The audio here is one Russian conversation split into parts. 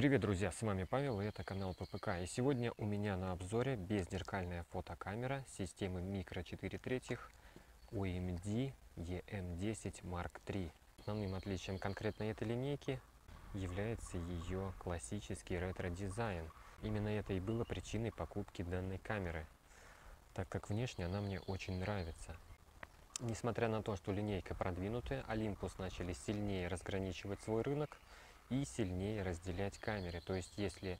Привет, друзья! С вами Павел и это канал ППК. И сегодня у меня на обзоре беззеркальная фотокамера системы Micro 4 третьих OMD EM10 эм эм Mark III. Основным отличием конкретно этой линейки является ее классический ретро-дизайн. Именно это и было причиной покупки данной камеры, так как внешне она мне очень нравится. Несмотря на то, что линейка продвинутая, Olympus начали сильнее разграничивать свой рынок – и сильнее разделять камеры. То есть если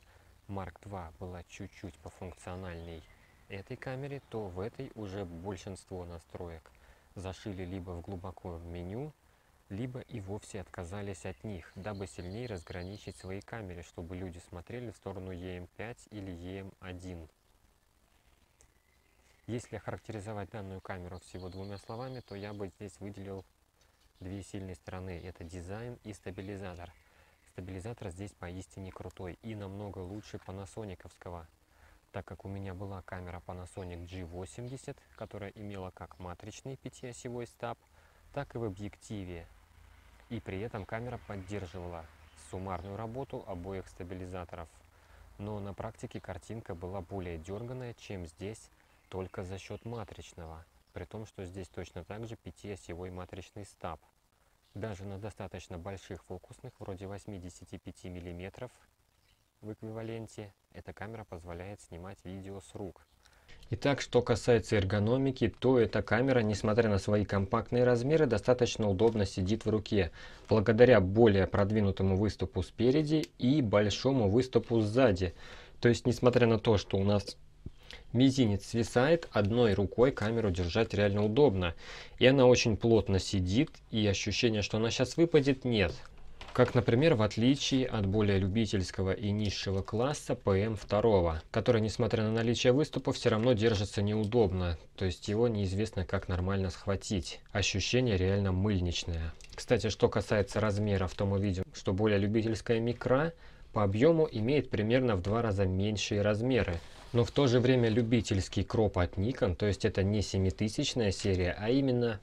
Mark II была чуть-чуть пофункциональней этой камере, то в этой уже большинство настроек зашили либо в глубоко меню, либо и вовсе отказались от них, дабы сильнее разграничить свои камеры, чтобы люди смотрели в сторону EM5 или EM1. Если охарактеризовать данную камеру всего двумя словами, то я бы здесь выделил две сильные стороны. Это дизайн и стабилизатор – Стабилизатор здесь поистине крутой и намного лучше панасониковского, так как у меня была камера Panasonic G80, которая имела как матричный пятиосевой стаб, так и в объективе. И при этом камера поддерживала суммарную работу обоих стабилизаторов. Но на практике картинка была более дерганая, чем здесь, только за счет матричного, при том, что здесь точно так же пятиосевой матричный стаб даже на достаточно больших фокусных, вроде 85 мм в эквиваленте, эта камера позволяет снимать видео с рук. Итак, что касается эргономики, то эта камера, несмотря на свои компактные размеры, достаточно удобно сидит в руке, благодаря более продвинутому выступу спереди и большому выступу сзади. То есть, несмотря на то, что у нас Мизинец свисает, одной рукой камеру держать реально удобно. И она очень плотно сидит, и ощущение, что она сейчас выпадет, нет. Как, например, в отличие от более любительского и низшего класса pm 2 который, несмотря на наличие выступа, все равно держится неудобно, то есть его неизвестно как нормально схватить. Ощущение реально мыльничное. Кстати, что касается размеров, то мы видим, что более любительская микро по объему имеет примерно в два раза меньшие размеры но в то же время любительский кроп от Nikon, то есть это не 7000 серия, а именно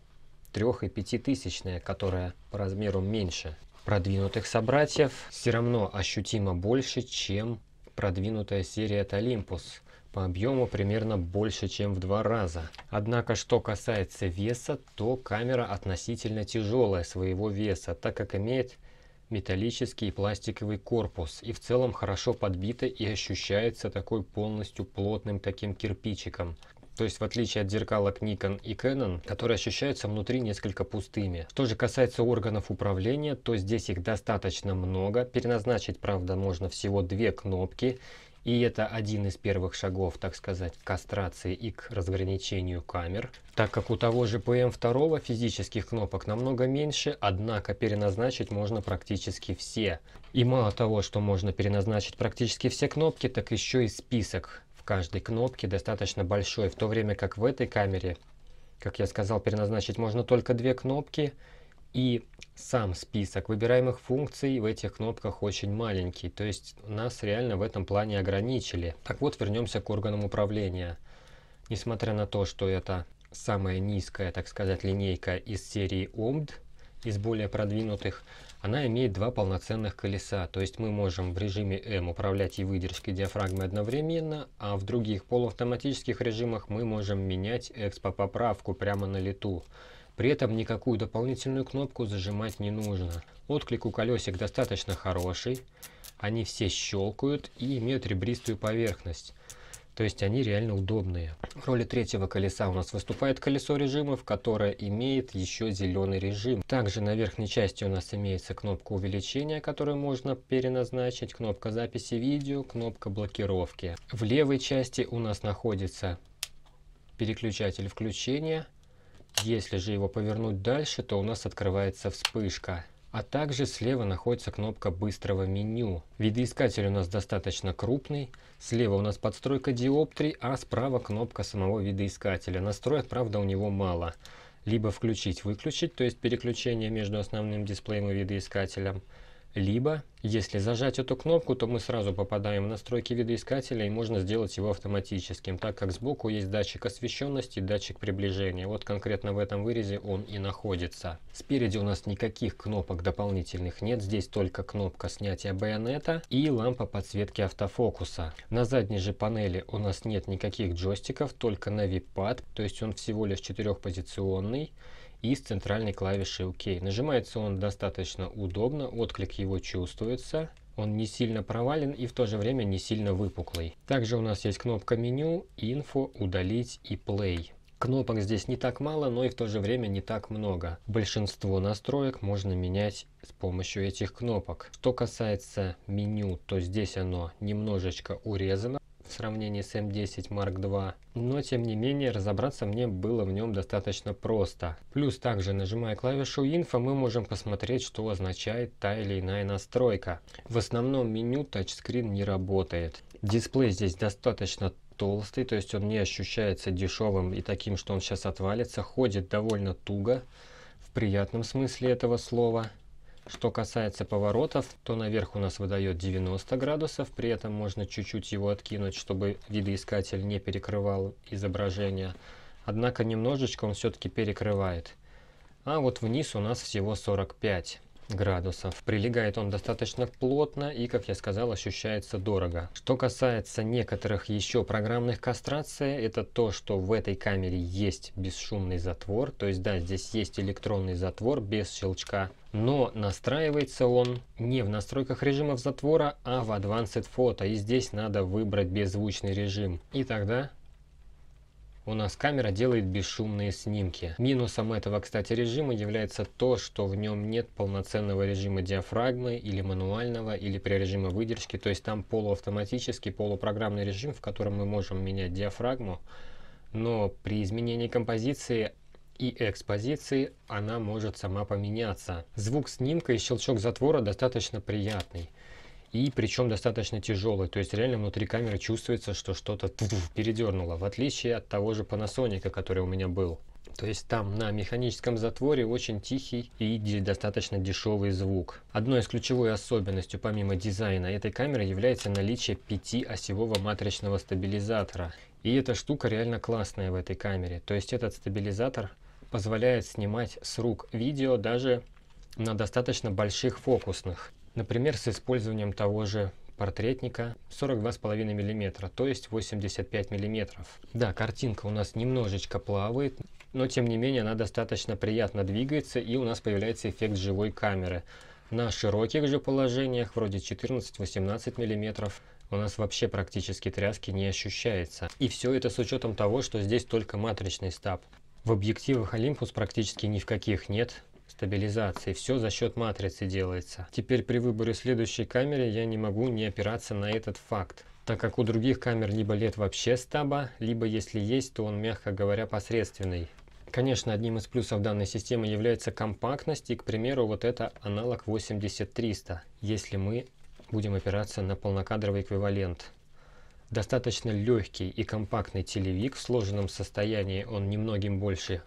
3 и 5000, которая по размеру меньше продвинутых собратьев, все равно ощутимо больше, чем продвинутая серия от Olympus. По объему примерно больше, чем в два раза. Однако, что касается веса, то камера относительно тяжелая своего веса, так как имеет металлический и пластиковый корпус и в целом хорошо подбито и ощущается такой полностью плотным таким кирпичиком. То есть в отличие от зеркалок Nikon и Canon, которые ощущаются внутри несколько пустыми. Что же касается органов управления, то здесь их достаточно много. Переназначить, правда, можно всего две кнопки. И это один из первых шагов, так сказать, к кастрации и к разграничению камер, так как у того же ПМ-2 физических кнопок намного меньше, однако переназначить можно практически все. И мало того, что можно переназначить практически все кнопки, так еще и список в каждой кнопке достаточно большой, в то время как в этой камере, как я сказал, переназначить можно только две кнопки – и сам список выбираемых функций в этих кнопках очень маленький, то есть нас реально в этом плане ограничили. Так вот, вернемся к органам управления. Несмотря на то, что это самая низкая, так сказать, линейка из серии OMD, из более продвинутых, она имеет два полноценных колеса, то есть мы можем в режиме M управлять и выдержкой диафрагмы одновременно, а в других полуавтоматических режимах мы можем менять экспо-поправку прямо на лету. При этом никакую дополнительную кнопку зажимать не нужно. Отклик у колесик достаточно хороший, они все щелкают и имеют ребристую поверхность. То есть они реально удобные. В роли третьего колеса у нас выступает колесо режимов, которое имеет еще зеленый режим. Также на верхней части у нас имеется кнопка увеличения, которую можно переназначить, кнопка записи видео, кнопка блокировки. В левой части у нас находится переключатель включения, если же его повернуть дальше, то у нас открывается вспышка. А также слева находится кнопка быстрого меню. Видоискатель у нас достаточно крупный. Слева у нас подстройка диоптрий, а справа кнопка самого видоискателя. Настроек, правда, у него мало. Либо включить-выключить, то есть переключение между основным дисплеем и видоискателем. Либо, если зажать эту кнопку, то мы сразу попадаем в настройки видоискателя и можно сделать его автоматическим, так как сбоку есть датчик освещенности датчик приближения. Вот конкретно в этом вырезе он и находится. Спереди у нас никаких кнопок дополнительных нет, здесь только кнопка снятия байонета и лампа подсветки автофокуса. На задней же панели у нас нет никаких джойстиков, только нави-пад, то есть он всего лишь четырехпозиционный. Из центральной клавиши ОК. Нажимается он достаточно удобно, отклик его чувствуется. Он не сильно провален и в то же время не сильно выпуклый. Также у нас есть кнопка меню, инфо, удалить и play. Кнопок здесь не так мало, но и в то же время не так много. Большинство настроек можно менять с помощью этих кнопок. Что касается меню, то здесь оно немножечко урезано в сравнении с m 10 Mark II, но тем не менее разобраться мне было в нем достаточно просто. Плюс также нажимая клавишу Info мы можем посмотреть, что означает та или иная настройка. В основном меню тачскрин не работает. Дисплей здесь достаточно толстый, то есть он не ощущается дешевым и таким, что он сейчас отвалится. Ходит довольно туго, в приятном смысле этого слова. Что касается поворотов, то наверх у нас выдает 90 градусов, при этом можно чуть-чуть его откинуть, чтобы видоискатель не перекрывал изображение. Однако немножечко он все-таки перекрывает. А вот вниз у нас всего 45 градусов. Прилегает он достаточно плотно и, как я сказал, ощущается дорого. Что касается некоторых еще программных кастраций, это то, что в этой камере есть бесшумный затвор. То есть, да, здесь есть электронный затвор без щелчка но настраивается он не в настройках режимов затвора, а в Advanced Photo. И здесь надо выбрать беззвучный режим. И тогда у нас камера делает бесшумные снимки. Минусом этого, кстати, режима является то, что в нем нет полноценного режима диафрагмы или мануального, или при режиме выдержки. То есть там полуавтоматический, полупрограммный режим, в котором мы можем менять диафрагму. Но при изменении композиции и экспозиции она может сама поменяться. Звук снимка и щелчок затвора достаточно приятный. И причем достаточно тяжелый, то есть реально внутри камеры чувствуется, что что-то передернуло, в отличие от того же Panasonic, который у меня был. То есть там на механическом затворе очень тихий и достаточно дешевый звук. Одной из ключевой особенностью помимо дизайна этой камеры является наличие 5 осевого матричного стабилизатора. И эта штука реально классная в этой камере. То есть этот стабилизатор позволяет снимать с рук видео даже на достаточно больших фокусных. Например, с использованием того же портретника 42,5 мм, то есть 85 мм. Да, картинка у нас немножечко плавает, но тем не менее она достаточно приятно двигается и у нас появляется эффект живой камеры. На широких же положениях, вроде 14-18 мм, у нас вообще практически тряски не ощущается. И все это с учетом того, что здесь только матричный стаб. В объективах Olympus практически ни в каких нет стабилизации. Все за счет матрицы делается. Теперь при выборе следующей камеры я не могу не опираться на этот факт так как у других камер либо лет вообще стаба, либо если есть, то он, мягко говоря, посредственный. Конечно, одним из плюсов данной системы является компактность, и, к примеру, вот это аналог 8300, если мы будем опираться на полнокадровый эквивалент. Достаточно легкий и компактный телевик, в сложенном состоянии он немногим больше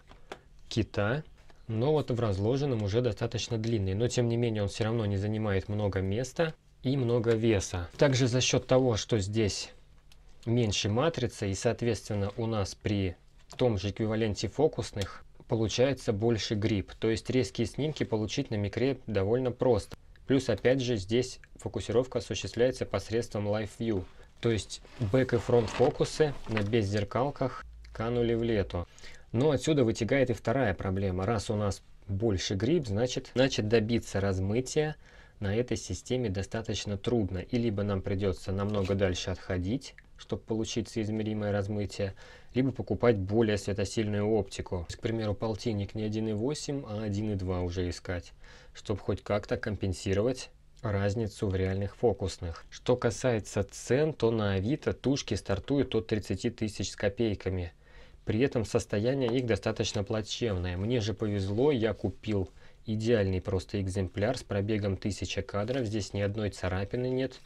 кита, но вот в разложенном уже достаточно длинный, но тем не менее он все равно не занимает много места и много веса. Также за счет того, что здесь меньше матрицы и соответственно у нас при том же эквиваленте фокусных получается больше грипп, то есть резкие снимки получить на микре довольно просто. Плюс опять же здесь фокусировка осуществляется посредством Live View. То есть бэк и фронт фокусы на беззеркалках канули в лету. Но отсюда вытекает и вторая проблема. Раз у нас больше гриб, значит, значит добиться размытия на этой системе достаточно трудно. И либо нам придется намного дальше отходить, чтобы получить соизмеримое размытие, либо покупать более светосильную оптику. К примеру, полтинник не 1.8, а 1.2 уже искать, чтобы хоть как-то компенсировать разницу в реальных фокусных. Что касается цен, то на Авито тушки стартуют от 30 тысяч с копейками. При этом состояние их достаточно плачевное. Мне же повезло, я купил идеальный просто экземпляр с пробегом 1000 кадров. Здесь ни одной царапины нет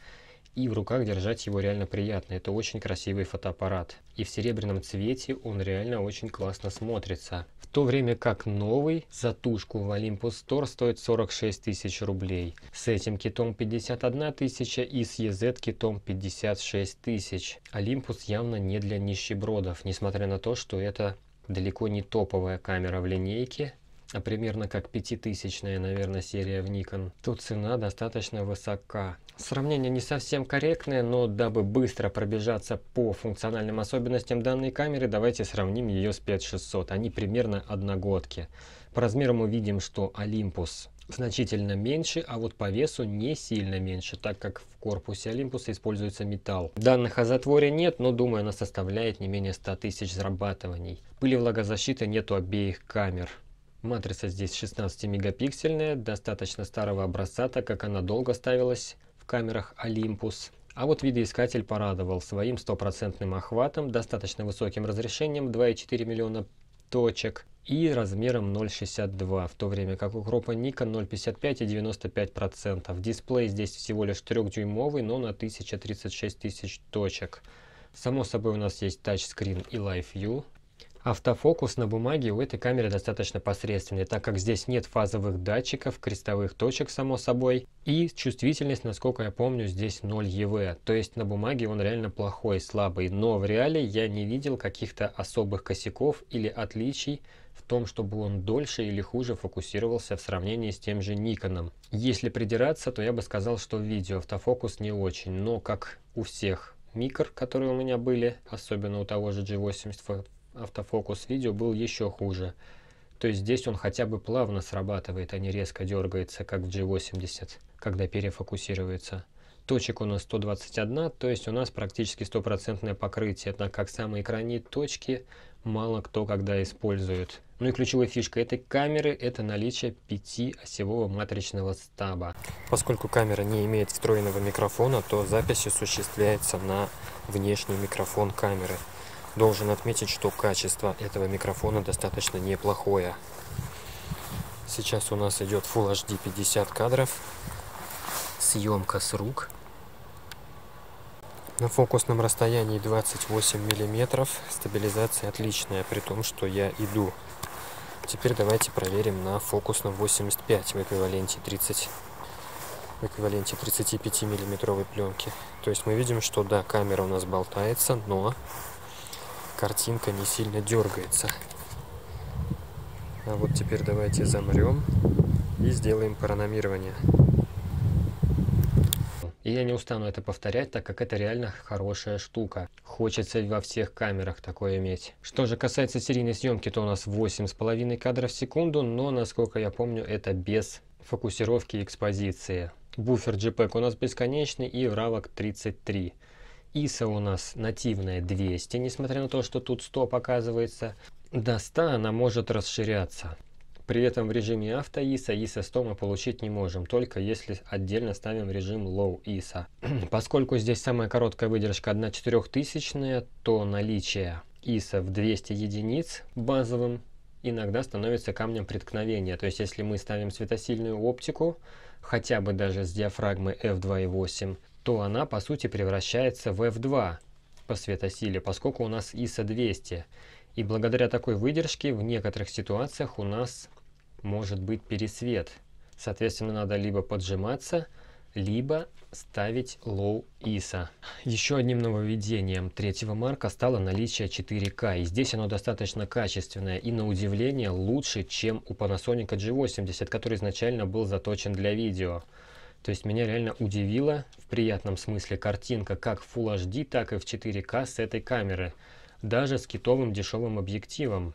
и в руках держать его реально приятно. Это очень красивый фотоаппарат. И в серебряном цвете он реально очень классно смотрится. В то время как новый затушку в Olympus Store стоит 46 тысяч рублей. С этим китом 51 тысяча и с EZ китом 56 тысяч. Olympus явно не для нищебродов, несмотря на то, что это далеко не топовая камера в линейке, а примерно как пятитысячная, наверное, серия в Nikon, Тут цена достаточно высока. Сравнение не совсем корректное, но дабы быстро пробежаться по функциональным особенностям данной камеры, давайте сравним ее с 5600. Они примерно одногодки. По размеру мы видим, что Olympus значительно меньше, а вот по весу не сильно меньше, так как в корпусе Olympus используется металл. Данных о затворе нет, но думаю она составляет не менее 100 тысяч зарабатываний. Пыли влагозащиты у обеих камер. Матрица здесь 16 мегапиксельная, достаточно старого образца, так как она долго ставилась камерах Olympus. А вот видоискатель порадовал своим стопроцентным охватом, достаточно высоким разрешением 2,4 миллиона точек и размером 0,62, в то время как у кропа Nikon 0,55 и 95%. Дисплей здесь всего лишь трехдюймовый, но на 1036 тысяч точек. Само собой у нас есть тачскрин и Live View, Автофокус на бумаге у этой камеры достаточно посредственный, так как здесь нет фазовых датчиков, крестовых точек само собой, и чувствительность, насколько я помню, здесь 0 EV, то есть на бумаге он реально плохой, слабый, но в реале я не видел каких-то особых косяков или отличий в том, чтобы он дольше или хуже фокусировался в сравнении с тем же Никоном. Если придираться, то я бы сказал, что в видео автофокус не очень, но как у всех микр, которые у меня были, особенно у того же G80 автофокус видео был еще хуже. То есть здесь он хотя бы плавно срабатывает, а не резко дергается, как в G80, когда перефокусируется. Точек у нас 121, то есть у нас практически стопроцентное покрытие, так как самые крайние точки мало кто когда использует. Ну и ключевой фишкой этой камеры это наличие 5 осевого матричного стаба. Поскольку камера не имеет встроенного микрофона, то запись осуществляется на внешний микрофон камеры. Должен отметить, что качество этого микрофона достаточно неплохое. Сейчас у нас идет Full HD 50 кадров. Съемка с рук. На фокусном расстоянии 28 мм. Стабилизация отличная, при том, что я иду. Теперь давайте проверим на фокусном 85 в эквиваленте 30 в эквиваленте 35 миллиметровой пленки. То есть мы видим, что да, камера у нас болтается, но картинка не сильно дергается. А вот теперь давайте замрем и сделаем параномирование. И я не устану это повторять, так как это реально хорошая штука. Хочется во всех камерах такое иметь. Что же касается серийной съемки, то у нас 8,5 кадров в секунду, но, насколько я помню, это без фокусировки и экспозиции. Буфер JPEG e у нас бесконечный и в равок 33. ISO у нас нативная 200, несмотря на то, что тут 100 показывается. До 100 она может расширяться. При этом в режиме авто ISO, ISO 100 мы получить не можем, только если отдельно ставим режим Low ISO. Поскольку здесь самая короткая выдержка 1 4000, то наличие ISO в 200 единиц базовым иногда становится камнем преткновения. То есть если мы ставим светосильную оптику, хотя бы даже с диафрагмы f2.8, то она по сути превращается в F2 по светосиле, поскольку у нас ISO 200. И благодаря такой выдержке в некоторых ситуациях у нас может быть пересвет. Соответственно, надо либо поджиматься, либо ставить low ISO. Еще одним нововведением третьего марка стало наличие 4К. И здесь оно достаточно качественное и на удивление лучше, чем у Panasonic G80, который изначально был заточен для видео. То есть меня реально удивила в приятном смысле картинка как в Full HD, так и в 4К с этой камеры. Даже с китовым дешевым объективом.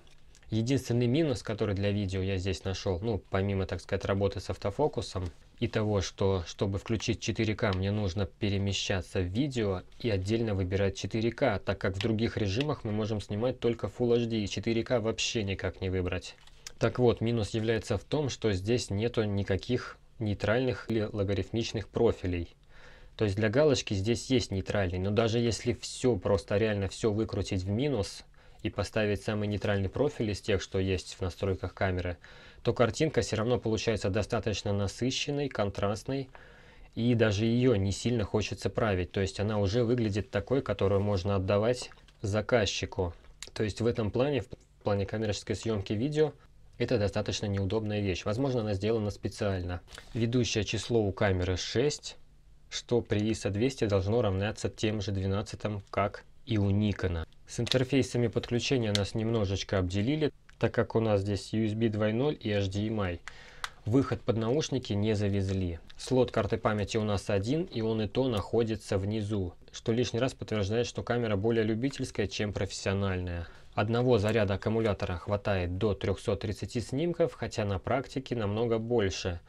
Единственный минус, который для видео я здесь нашел, ну, помимо, так сказать, работы с автофокусом, и того, что, чтобы включить 4К, мне нужно перемещаться в видео и отдельно выбирать 4К, так как в других режимах мы можем снимать только Full HD, и 4К вообще никак не выбрать. Так вот, минус является в том, что здесь нету никаких нейтральных или логарифмичных профилей. То есть для галочки здесь есть нейтральный, но даже если все просто реально все выкрутить в минус и поставить самый нейтральный профиль из тех, что есть в настройках камеры, то картинка все равно получается достаточно насыщенной, контрастной, и даже ее не сильно хочется править. То есть она уже выглядит такой, которую можно отдавать заказчику. То есть в этом плане, в плане коммерческой съемки видео, это достаточно неудобная вещь. Возможно, она сделана специально. Ведущее число у камеры 6, что при ISO 200 должно равняться тем же 12, как и у Nikon. С интерфейсами подключения нас немножечко обделили, так как у нас здесь USB 2.0 и HDMI. Выход под наушники не завезли. Слот карты памяти у нас один, и он и то находится внизу, что лишний раз подтверждает, что камера более любительская, чем профессиональная. Одного заряда аккумулятора хватает до 330 снимков, хотя на практике намного больше.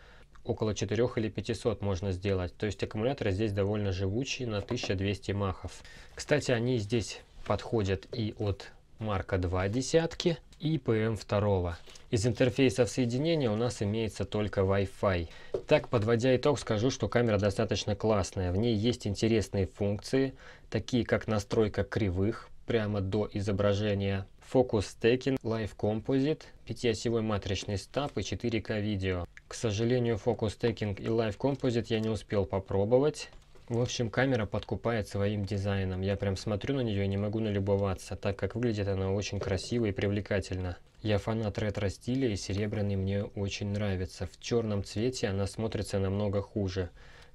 Около 4 или 500 можно сделать. То есть аккумуляторы здесь довольно живучие на 1200 махов. Кстати, они здесь подходят и от марка 2 десятки и PM2. Эм Из интерфейсов соединения у нас имеется только Wi-Fi. Так, подводя итог, скажу, что камера достаточно классная. В ней есть интересные функции, такие как настройка кривых, прямо до изображения. Фокус Taken, Live Composite, пятиосевой матричный стаб и 4К видео. К сожалению, Focus Taking и Live Composite я не успел попробовать. В общем, камера подкупает своим дизайном. Я прям смотрю на нее и не могу налюбоваться, так как выглядит она очень красиво и привлекательно. Я фанат ретро-стиля и серебряный мне очень нравится. В черном цвете она смотрится намного хуже,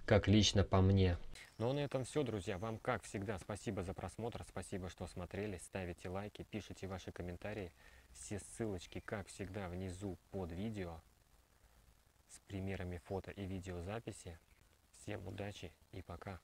как лично по мне. Ну а на этом все, друзья. Вам, как всегда, спасибо за просмотр, спасибо, что смотрели, ставите лайки, пишите ваши комментарии. Все ссылочки, как всегда, внизу под видео с примерами фото и видеозаписи. Всем удачи и пока!